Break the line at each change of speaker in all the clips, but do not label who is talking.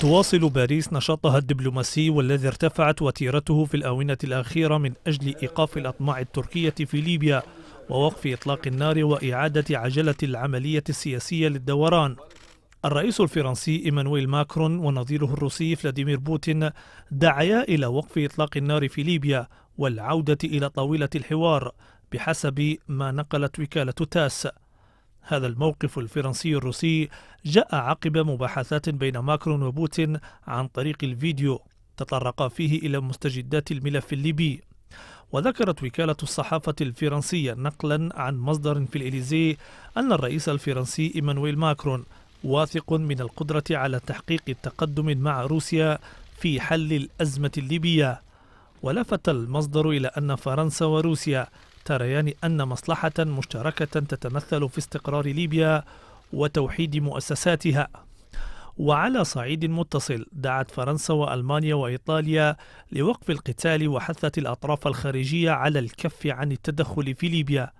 تواصل باريس نشاطها الدبلوماسي والذي ارتفعت وتيرته في الآونة الأخيرة من أجل إيقاف الأطماع التركية في ليبيا ووقف إطلاق النار وإعادة عجلة العملية السياسية للدوران الرئيس الفرنسي إيمانويل ماكرون ونظيره الروسي فلاديمير بوتين دعيا إلى وقف إطلاق النار في ليبيا والعودة إلى طاولة الحوار بحسب ما نقلت وكالة تاس هذا الموقف الفرنسي الروسي جاء عقب مباحثات بين ماكرون وبوتين عن طريق الفيديو تطرقا فيه إلى مستجدات الملف الليبي وذكرت وكالة الصحافة الفرنسية نقلا عن مصدر في الإليزي أن الرئيس الفرنسي إيمانويل ماكرون واثق من القدرة على تحقيق تقدم مع روسيا في حل الأزمة الليبية ولفت المصدر إلى أن فرنسا وروسيا تريان أن مصلحة مشتركة تتمثل في استقرار ليبيا وتوحيد مؤسساتها وعلى صعيد متصل دعت فرنسا والمانيا وايطاليا لوقف القتال وحثت الاطراف الخارجيه على الكف عن التدخل في ليبيا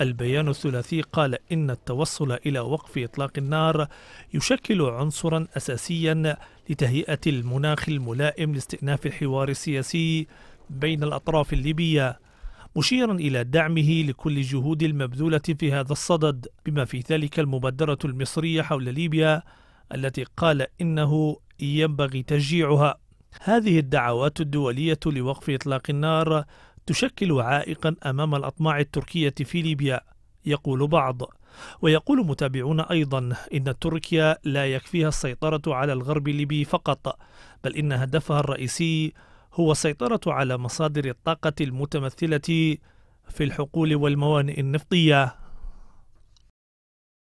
البيان الثلاثي قال إن التوصل إلى وقف إطلاق النار يشكل عنصرا أساسيا لتهيئة المناخ الملائم لاستئناف الحوار السياسي بين الأطراف الليبية مشيرا إلى دعمه لكل الجهود المبذولة في هذا الصدد بما في ذلك المبادرة المصرية حول ليبيا التي قال إنه ينبغي تشجيعها هذه الدعوات الدولية لوقف إطلاق النار تشكل عائقا أمام الأطماع التركية في ليبيا يقول بعض ويقول متابعون أيضا إن تركيا لا يكفيها السيطرة على الغرب الليبي فقط بل إن هدفها الرئيسي هو السيطرة على مصادر الطاقة المتمثلة في الحقول والموانئ النفطية